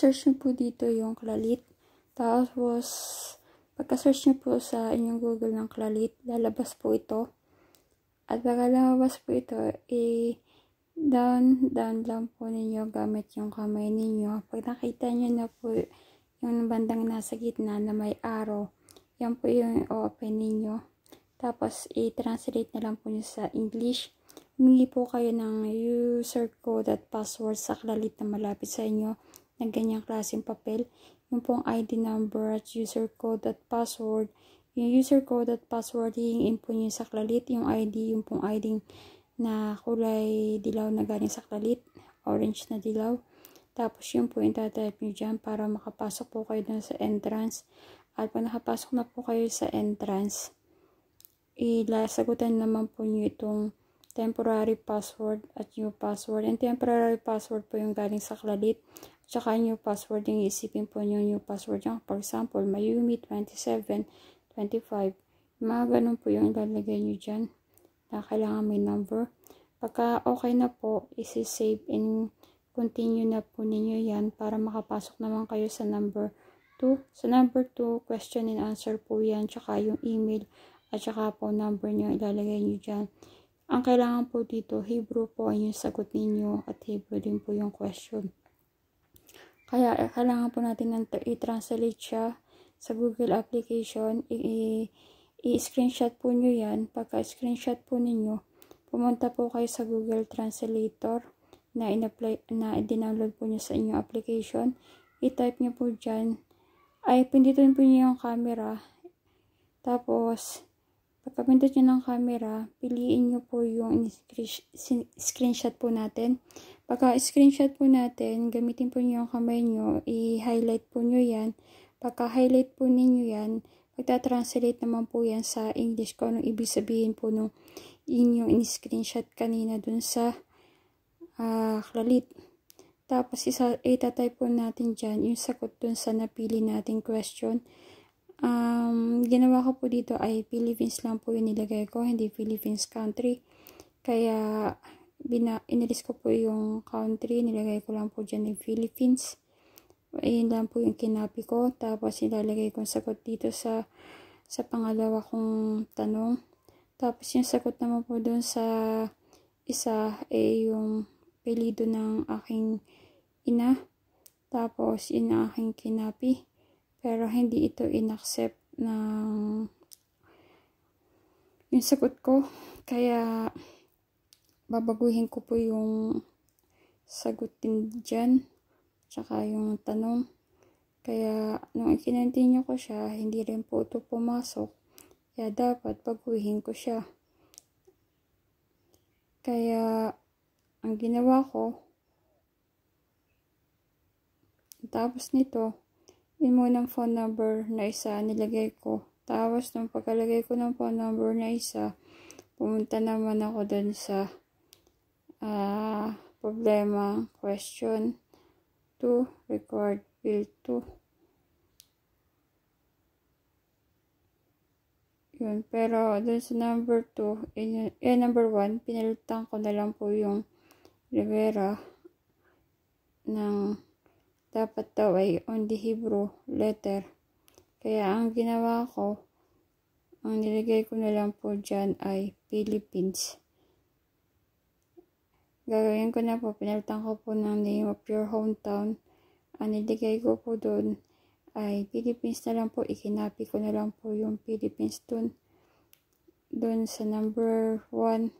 search nyo po dito yung klalit. Tapos, pagka-search nyo po sa inyong Google ng klalit, lalabas po ito. At pagka lalabas po ito, i-down, down lang po ninyo gamit yung kamay ninyo. Pag nakita nyo na po yung bandang nasa gitna na may arrow, yan po yung open ninyo. Tapos, i-translate na lang po nyo sa English. Humingi po kayo ng user code at password sa klalit na malapit sa inyo ng ganyang klaseng papel. yung pong ID number at user code at password. Yung user code at password, hihingiin po nyo sa klalit. Yung ID, yung pong ID na kulay dilaw na galing sa klalit. Orange na dilaw. Tapos yun po yung tatype nyo dyan para makapasok po kayo dun sa entrance. At pag nakapasok na po kayo sa entrance, ilasagutan naman po nyo itong temporary password at new password. Yung temporary password po yung galing sa klalit. Tsaka new password, yung isipin po nyo new password nyo. For example, Mayumi27, 25. Mga ganun po yung ilalagay nyo dyan na kailangan may number. Pagka okay na po, isi-save and continue na po ninyo yan para makapasok naman kayo sa number 2. Sa number 2, question and answer po yan, tsaka yung email at tsaka po number nyo ilalagay nyo dyan. Ang kailangan po dito, Hebrew po ang yung sagot ninyo at Hebrew din po yung question. Kaya eh, kailangan po natin i-translate siya sa Google application. I-screenshot po nyo yan. Pagka-screenshot po ninyo, pumunta po kayo sa Google Translator na, in-apply, na i-download po nyo sa inyong application. I-type nyo po dyan. Ay, pindutin po nyo yung camera. Tapos, pagka-pindot nyo ng camera, piliin nyo po yung screenshot po natin. Pagka screenshot po natin, gamitin po niyo ang kamay niyo, i-highlight po niyo yan. Pagka highlight po ninyo yan, magta-translate naman po yan sa English ko anong ibig sabihin po nung inyong in-screenshot kanina dun sa uh, ah, klalit. Tapos isa, itatype po natin dyan yung sagot dun sa napili nating question. Um, ginawa ko po dito ay Philippines lang po yung nilagay ko, hindi Philippines country. Kaya bina, inilis ko po yung country, nilagay ko lang po dyan yung Philippines. Ayan lang po yung kinapi ko. Tapos ilalagay ko sagot dito sa sa pangalawa kong tanong. Tapos yung sagot naman po doon sa isa ay eh, yung pelido ng aking ina. Tapos yun ang aking kinapi. Pero hindi ito inaccept ng yung sagot ko. Kaya babaguhin ko po yung sagutin dyan, tsaka yung tanong. Kaya, nung ikinontinue ko siya, hindi rin po ito pumasok. Kaya, dapat baguhin ko siya. Kaya, ang ginawa ko, tapos nito, yun muna ang phone number na isa nilagay ko. Tapos, nung pagkalagay ko ng phone number na isa, pumunta naman ako dun sa problema question 2 record field 2 yun pero dun sa number 2 eh, number 1 pinalitan ko na lang po yung Rivera ng dapat daw ay on the Hebrew letter kaya ang ginawa ko ang nilagay ko na lang po dyan ay Philippines Gagawin ko na po. Pinalitan ko po ng name of your hometown. Ang niligay ko po doon ay Philippines na lang po. Ikinapi ko na lang po yung Philippines doon. Doon sa number 1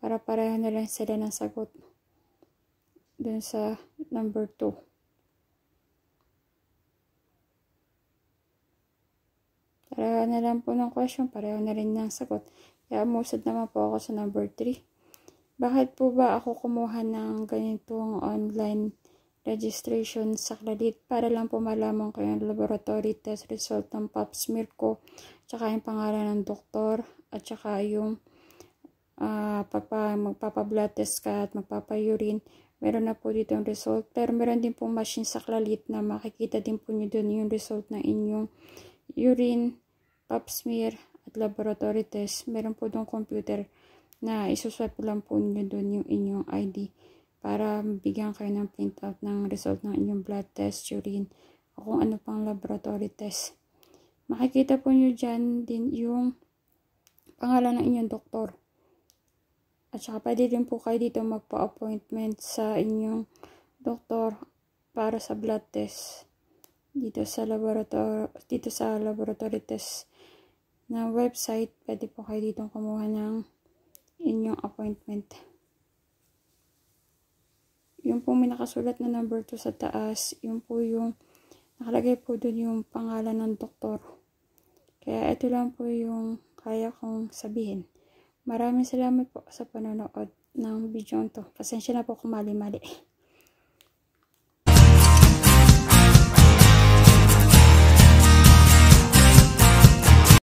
para pareho na lang sila ng sagot. Doon sa number 2. Pareho na lang po ng question, pareho na rin ng sagot. Kaya musad naman po ako sa number 3. Bakit po ba ako kumuha ng ganitong online registration sa credit para lang po malaman ko yung laboratory test result ng pap smear ko, tsaka yung pangalan ng doktor, at tsaka yung uh, papa, magpapa-blood test ka at magpapa Meron na po dito yung result. Pero meron din po machine sa Clalit na makikita din po nyo doon yung result ng inyong urine, pap smear, at laboratory test. Meron po doon computer na isuswipe lang po nyo doon yung inyong ID para bigyan kayo ng printout ng result ng inyong blood test, urine, o kung ano pang laboratory test. Makikita po nyo dyan din yung pangalan ng inyong doktor. At saka pwede din po kayo dito magpa-appointment sa inyong doktor para sa blood test dito sa laboratory dito sa laboratory test na website pwede po kayo dito kumuha ng yun appointment. Yun po may nakasulat na number 2 sa taas, yun po yung nakalagay po dun yung pangalan ng doktor. Kaya ito lang po yung kaya kong sabihin. Maraming salamat po sa panonood ng video to. Pasensya na po kung mali-mali.